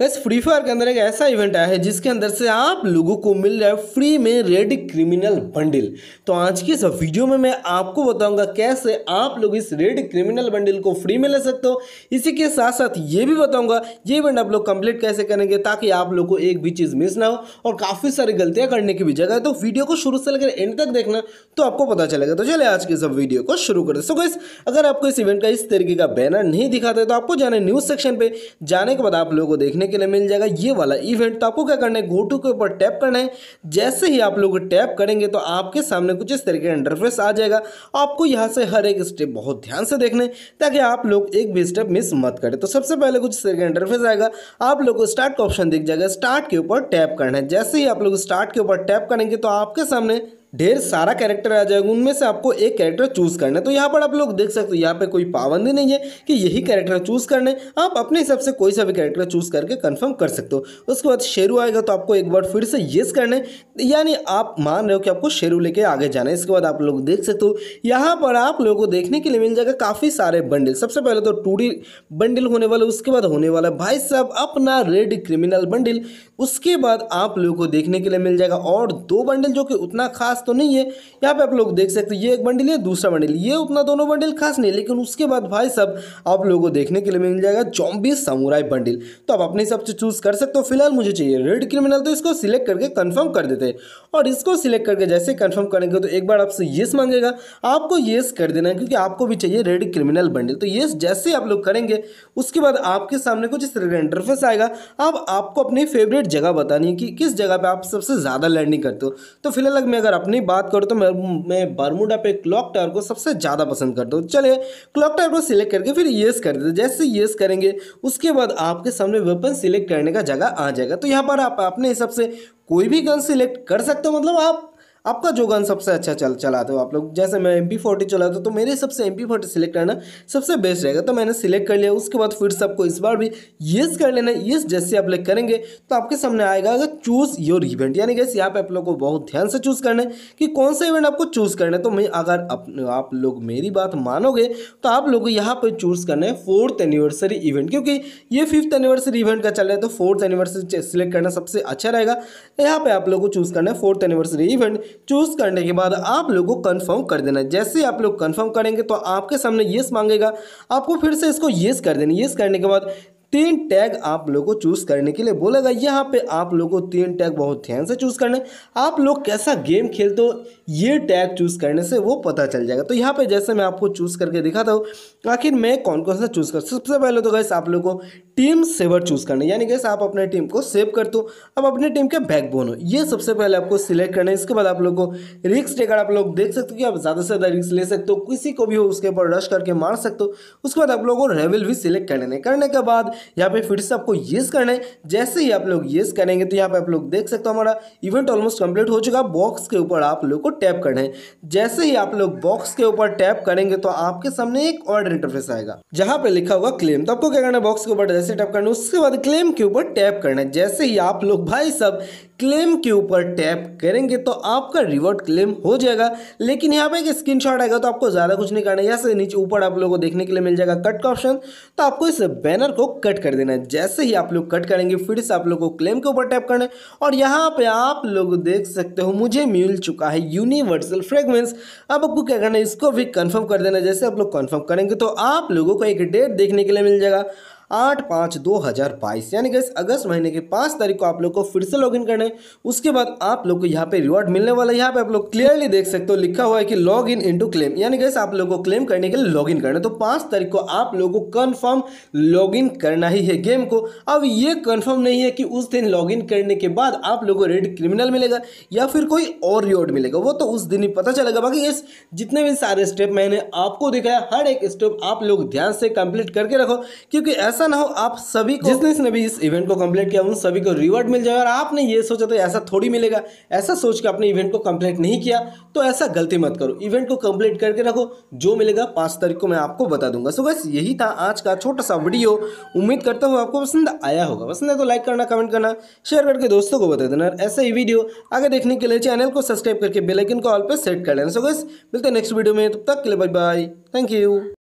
वैसे free fire के अंदर एक ऐसा इवेंट आया है जिसके अंदर से आप लोगों को मिल रहा है फ्री में रेड क्रिमिनल बंडल तो आज की इस वीडियो में मैं आपको बताऊंगा कैसे आप लोग इस रेड क्रिमिनल बंडल को फ्री में ले सकते हो इसी के साथ साथ ये भी बताऊंगा ये इवेंट आप लोग कंप्लीट कैसे करेंगे ताकि आप लोग को एक भी चीज़ मिस ना हो और काफ़ी सारी गलतियाँ करने की भी जगह है तो वीडियो को शुरू से लेकर एंड तक देखना तो आपको पता चलेगा तो चले आज की इस वीडियो को शुरू कर दे सो गैस अगर आपको इस इवेंट का इस तरीके का बैनर नहीं दिखाते तो आपको जाने न्यूज़ सेक्शन पर जाने के बाद आप लोगों को देखने के लिए मिल जाएगा ये वाला इवेंट तो आपको क्या करना है गोटू के ऊपर टैप करना है जैसे ही आप लोग टैप करेंगे तो आपके सामने कुछ इस तरीके का इंटरफेस आ जाएगा आपको यहाँ से हर एक स्टेप बहुत ध्यान से देखना है ताकि आप लोग एक भी स्टेप मिस मत करें तो सबसे पहले कुछ इस तरीके इंटरफेस आएगा आप लोग को स्टार्ट का ऑप्शन दिख जाएगा स्टार्ट के ऊपर टैप करना है जैसे ही आप लोग स्टार्ट के ऊपर टैप करेंगे तो आपके सामने ढेर सारा कैरेक्टर आ जाएगा उनमें से आपको एक कैरेक्टर चूज़ करना है तो यहाँ पर आप लोग देख सकते हो यहाँ पे कोई पाबंदी नहीं है कि यही कैरेक्टर चूज़ करने आप अपने हिसाब से कोई सा भी कैरेक्टर चूज़ करके कंफर्म कर सकते हो उसके बाद शेरू आएगा तो आपको एक बार फिर से येस करना यानी आप मान रहे हो कि आपको शेरू लेके आगे जाना है इसके बाद आप लोग देख सकते हो यहाँ पर आप लोगों को देखने के लिए मिल जाएगा काफ़ी सारे बंडल सबसे पहले तो टू बंडल होने वाला उसके बाद होने वाला भाई साहब अपना रेड क्रिमिनल बंडल उसके बाद आप लोगों को देखने के लिए मिल जाएगा और दो बंडल जो कि उतना खास खास तो नहीं है यहाँ पे आप लोग देख सकते हैं ये एक बंडल है दूसरा बंडल ये उतना दोनों बंडल खास नहीं लेकिन उसके बाद भाई सब आप लोगों को देखने के लिए मिल जाएगा चौबीस समुराई बंडल तो आप अपने हिसाब से चूज़ कर सकते हो फिलहाल मुझे चाहिए रेड क्रिमिनल तो इसको सिलेक्ट करके कन्फर्म कर देते हैं और इसको सिलेक्ट करके जैसे कन्फर्म करेंगे तो एक बार आपसे येस मांगेगा आपको येस कर देना क्योंकि आपको भी चाहिए रेड क्रिमिनल बंडल तो येस जैसे आप लोग करेंगे उसके बाद आपके सामने कुछ इस तरह इंटरफेस आएगा अब आपको अपनी फेवरेट जगह बतानी है कि किस जगह पर आप सबसे ज़्यादा लैंडिंग करते हो तो फिलहाल मैं अगर अपने अपनी बात करूँ तो मैं मैं बर्मुडा पे क्लॉक टावर को सबसे ज़्यादा पसंद करता हूँ चलिए क्लॉक टावर को सिलेक्ट करके फिर येस कर देते जैसे येस करेंगे उसके बाद आपके सामने वेपन सिलेक्ट करने का जगह आ जाएगा तो यहाँ पर आप अपने हिसाब से कोई भी गन सिलेक्ट कर सकते हो मतलब आप आपका जो गन सबसे अच्छा चल चलाते हो आप लोग जैसे मैं एम पी फोर्टी चलाता हूँ तो मेरे सबसे एम पी फोर्टी सिलेक्ट करना सबसे बेस्ट रहेगा तो मैंने सिलेक्ट कर लिया उसके बाद फिर से आपको इस बार भी येस कर लेना येस जैसे आप लोग करेंगे तो आपके सामने आएगा अगर चूज़ योर इवेंट यानी गैस यहाँ पे आप लोग को बहुत ध्यान से चूज़ करना है कि कौन सा इवेंट आपको चूज़ करना है तो मैं अगर अपने आप लोग मेरी बात मानोगे तो आप लोग यहाँ पर चूज़ करना है फोर्थ एनिवर्सरी इवेंट क्योंकि ये फिफ्थ एनिवर्सरी इवेंट का चल रहा है तो फोर्थ एनिवर्सरी सिलेक्ट करना सबसे अच्छा रहेगा यहाँ पर आप लोग को चूज़ करना है फोर्थ एनिवर्सरी इवेंट चूज़ करने के बाद आप लोग को कन्फर्म कर देना जैसे आप लोग कन्फर्म करेंगे तो आपके सामने येस मांगेगा आपको फिर से इसको येस कर देना येस करने के बाद तीन टैग आप लोगों को चूज़ करने के लिए बोलेगा यहाँ पे आप लोगों को तीन टैग बहुत ध्यान से चूज़ करने आप लोग कैसा गेम खेलते हो ये टैग चूज़ करने से वो पता चल जाएगा तो यहाँ पे जैसे मैं आपको चूज़ करके दिखाता हूँ आखिर मैं कौन कौन सा चूज़ कर सबसे पहले तो गैस आप लोगों को टीम सेवर चूज़ करना यानी गैस आप अपने टीम को सेव कर दो अब अपने टीम के बैकबोन हो ये सबसे पहले आपको सिलेक्ट करना है इसके बाद आप लोग को रिक्स टेकर आप लोग देख सकते हो कि आप ज़्यादा से ज़्यादा रिक्स ले सकते हो किसी को भी हो उसके ऊपर रश करके मार सकते हो उसके बाद आप लोग को रेवल भी सिलेक्ट कर लेना करने के बाद यहाँ पे फिर से आपको येस करना है जैसे ही आप लोग येस करेंगे तो यहाँ पे आप लोग देख सकते हो हमारा इवेंट ऑलमोस्ट कंप्लीट हो चुका बॉक्स के ऊपर आप लोग को टैप करना है जैसे ही आप लोग बॉक्स के ऊपर टैप करेंगे तो आपके सामने एक ऑर्डर इंटरफेस आएगा जहां पे लिखा हुआ क्लेम तो आपको क्या करना है बॉक्स के ऊपर जैसे टैप करना है उसके बाद क्लेम के ऊपर टैप करना है जैसे ही आप लोग भाई सब क्लेम के ऊपर टैप करेंगे तो आपका रिवर्ट क्लेम हो जाएगा लेकिन यहाँ पे एक स्क्रीनशॉट आएगा तो आपको ज़्यादा कुछ नहीं करना है यहाँ से नीचे ऊपर आप लोगों को देखने के लिए मिल जाएगा कट का ऑप्शन तो आपको इस बैनर को कट कर देना है जैसे ही आप लोग कट करेंगे फिर से आप लोग को क्लेम के ऊपर टैप करना है और यहाँ पर आप लोग देख सकते हो मुझे मिल चुका है यूनिवर्सल फ्रेगमेंस अब आपको क्या करना है इसको भी कन्फर्म कर देना जैसे आप लोग कन्फर्म करेंगे तो आप लोगों को एक डेट देखने के लिए मिल जाएगा आठ पाँच दो हज़ार बाईस यानी कि अगस्त महीने के पाँच तारीख को आप लोग को फिर से लॉगिन करना है उसके बाद आप लोग को यहाँ पे रिवॉर्ड मिलने वाला है यहाँ पे आप लोग क्लियरली देख सकते हो लिखा हुआ है कि लॉग इन इंटू क्लेम यानी कि आप लोग को क्लेम करने के लिए लॉग इन करना है तो पाँच तारीख को आप लोग को कन्फर्म लॉग इन करना ही है गेम को अब ये कन्फर्म नहीं है कि उस दिन लॉग इन करने के बाद आप लोग को रेड क्रिमिनल मिलेगा या फिर कोई और रिवॉर्ड मिलेगा वो तो उस दिन ही पता चलेगा बाकी इस जितने भी सारे स्टेप मैंने आपको दिखाया हर एक स्टेप आप लोग ध्यान से कंप्लीट करके रखो क्योंकि ऐसा ऐसा ना हो आप सभी को जिसने इसने भी इस इवेंट को कंप्लीट किया उन सभी को रिवॉर्ड मिल जाएगा और आपने ये सोचा तो ऐसा थोड़ी मिलेगा ऐसा सोच के आपने इवेंट को कंप्लीट नहीं किया तो ऐसा गलती मत करो इवेंट को कंप्लीट करके रखो जो मिलेगा पाँच तारीख को मैं आपको बता दूंगा सो बस यही था आज का छोटा सा वीडियो उम्मीद करता हूँ आपको पसंद आया होगा पसंद है तो लाइक करना कमेंट करना शेयर करके दोस्तों को बता देना ऐसा ही वीडियो आगे देखने के लिए चैनल को सब्सक्राइब करके बेलाइकन को ऑल पर सेट कर लेना सो बस मिलते नेक्स्ट वीडियो में तब तक के लिए बाय बाय थैंक यू